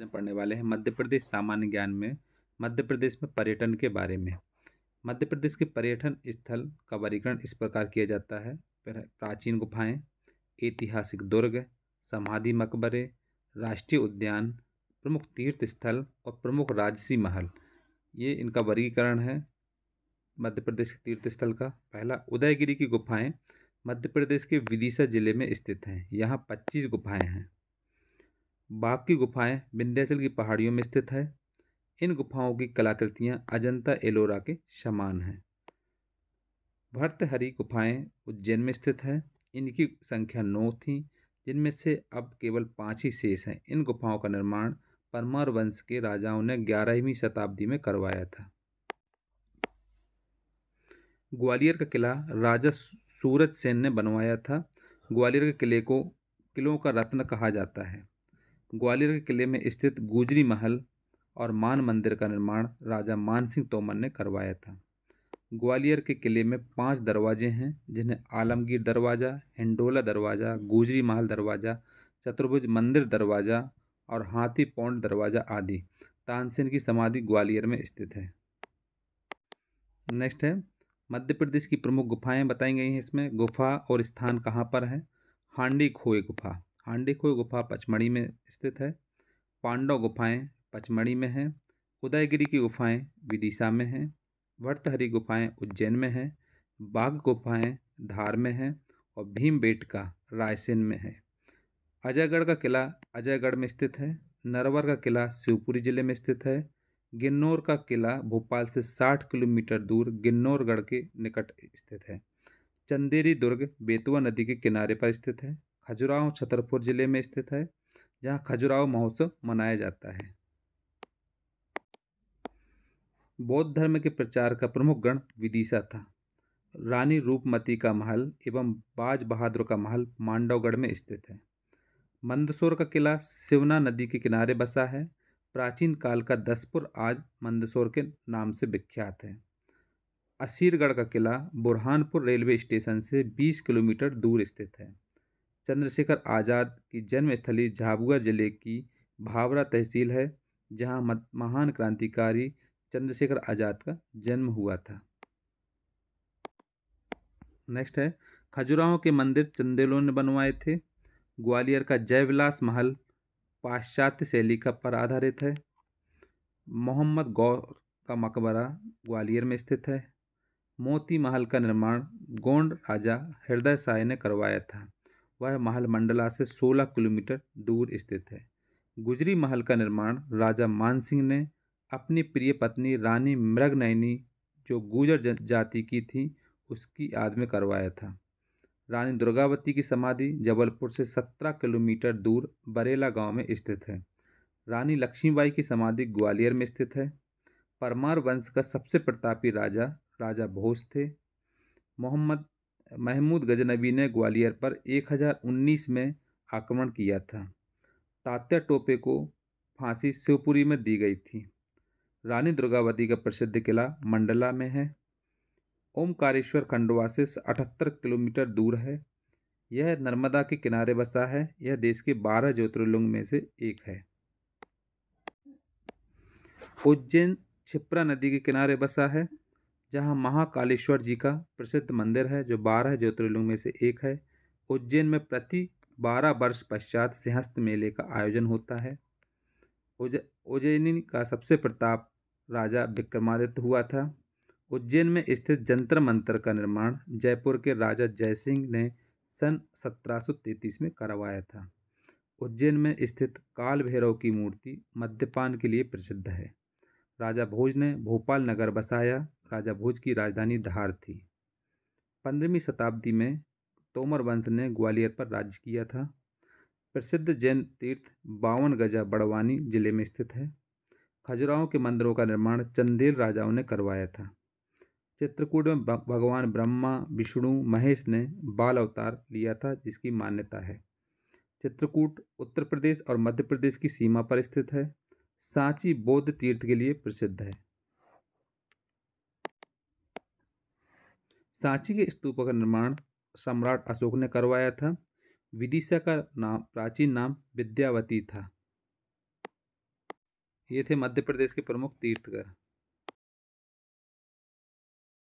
आज हम पढ़ने वाले हैं मध्य प्रदेश सामान्य ज्ञान में मध्य प्रदेश में पर्यटन के बारे में मध्य प्रदेश के पर्यटन स्थल का वर्गीकरण इस प्रकार किया जाता है प्राचीन गुफाएं, ऐतिहासिक दुर्ग समाधि मकबरे राष्ट्रीय उद्यान प्रमुख तीर्थ स्थल और प्रमुख राजसी महल ये इनका वर्गीकरण है मध्य प्रदेश के तीर्थ स्थल का पहला उदयगिरी की गुफाएं मध्य प्रदेश के विदिशा जिले में स्थित हैं यहाँ पच्चीस गुफाएं हैं बाघ की गुफाएं विंध्याचल की पहाड़ियों में स्थित है इन गुफाओं की कलाकृतियां अजंता एलोरा के समान हैं भर्तहरी गुफाएं उज्जैन में स्थित है इनकी संख्या नौ थी जिनमें से अब केवल पाँच ही शेष हैं इन गुफाओं का निर्माण परमार वंश के राजाओं ने ग्यारहवीं शताब्दी में करवाया था ग्वालियर का किला राजा सूरज सेन ने बनवाया था ग्वालियर के किले को किलों का रत्न कहा जाता है ग्वालियर के किले में स्थित गुजरी महल और मान मंदिर का निर्माण राजा मानसिंह तोमर ने करवाया था ग्वालियर के किले में पांच दरवाजे हैं जिन्हें आलमगीर दरवाज़ा हिंडोला दरवाज़ा गुजरी महल दरवाज़ा चतुर्भुज मंदिर दरवाज़ा और हाथी पौंड दरवाज़ा आदि तानसेन की समाधि ग्वालियर में स्थित है नेक्स्ट है मध्य प्रदेश की प्रमुख गुफाएं बताई गई हैं इसमें गुफा और स्थान कहाँ पर है हांडी खोए गुफा आंडीखोई गुफा पचमढ़ी में स्थित है पांडव गुफाएं पचमढ़ी में हैं उदयगिरी की गुफाएं विदिशा में हैं वर्तहरी गुफाएं उज्जैन में हैं बाघ गुफाएं धार में हैं और भीम का रायसेन में है अजयगढ़ का किला अजयगढ़ में स्थित है नरवर का किला शिवपुरी जिले में स्थित है गिन्नौर का किला भोपाल से 60 किलोमीटर दूर गिन्नौरगढ़ के निकट स्थित है चंदेरी दुर्ग बेतवा नदी के किनारे पर स्थित है खजुराहो छतरपुर ज़िले में स्थित है जहाँ खजुराहो महोत्सव मनाया जाता है बौद्ध धर्म के प्रचार का प्रमुख गण विदिशा था रानी रूपमती का महल एवं बाज बहादुर का महल मांडवगढ़ में स्थित है मंदसौर का किला सिवना नदी के किनारे बसा है प्राचीन काल का दसपुर आज मंदसौर के नाम से विख्यात है असीरगढ़ का किला बुरहानपुर रेलवे स्टेशन से 20 किलोमीटर दूर स्थित है चंद्रशेखर आज़ाद की जन्मस्थली झाबुआ जिले की भावरा तहसील है जहां महान क्रांतिकारी चंद्रशेखर आज़ाद का जन्म हुआ था नेक्स्ट है खजुराहो के मंदिर चंदेलों ने बनवाए थे ग्वालियर का जयविलास महल पाश्चात्य शैली का पर आधारित है मोहम्मद गौर का मकबरा ग्वालियर में स्थित है मोती महल का निर्माण गोंड राजा हृदय साय ने करवाया था वह महल मंडला से 16 किलोमीटर दूर स्थित है गुजरी महल का निर्माण राजा मानसिंह ने अपनी प्रिय पत्नी रानी मृगनैनी जो गुजर जाति की थी उसकी याद में करवाया था रानी दुर्गावती की समाधि जबलपुर से 17 किलोमीटर दूर बरेला गांव में स्थित है रानी लक्ष्मीबाई की समाधि ग्वालियर में स्थित है परमार वंश का सबसे प्रतापी राजा राजा भोज थे मोहम्मद महमूद गजनबी ने ग्वालियर पर 1019 में आक्रमण किया था तात्या टोपे को फांसी शिवपुरी में दी गई थी रानी दुर्गावती का प्रसिद्ध किला मंडला में है ओमकारेश्वर खंडवा से अठहत्तर किलोमीटर दूर है यह नर्मदा के किनारे बसा है यह देश के बारह ज्योतिर्लिंग में से एक है उज्जैन छिप्रा नदी के किनारे बसा है जहाँ महाकालेश्वर जी का प्रसिद्ध मंदिर है जो बारह ज्योतिर्लिंग में से एक है उज्जैन में प्रति बारह वर्ष पश्चात सिंहस्थ मेले का आयोजन होता है उज उज्जैनी का सबसे प्रताप राजा विक्रमादित्य हुआ था उज्जैन में स्थित जंतर मंत्र का निर्माण जयपुर के राजा जयसिंह ने सन 1733 में करवाया था उज्जैन में स्थित काल भैरव की मूर्ति मद्यपान के लिए प्रसिद्ध है राजा भोज ने भोपाल नगर बसाया राजा भोज की राजधानी धार थी पंद्रहवीं शताब्दी में तोमर वंश ने ग्वालियर पर राज्य किया था प्रसिद्ध जैन तीर्थ बावन गजा बड़वानी जिले में स्थित है खजुराओं के मंदिरों का निर्माण चंदेल राजाओं ने करवाया था चित्रकूट में भगवान ब्रह्मा विष्णु महेश ने बाल अवतार लिया था जिसकी मान्यता है चित्रकूट उत्तर प्रदेश और मध्य प्रदेश की सीमा पर स्थित है सांची बौद्ध तीर्थ के लिए प्रसिद्ध है सांची के स्तूपों का निर्माण सम्राट अशोक ने करवाया था विदिशा का नाम प्राचीन नाम विद्यावती था ये थे मध्य प्रदेश के प्रमुख तीर्थगढ़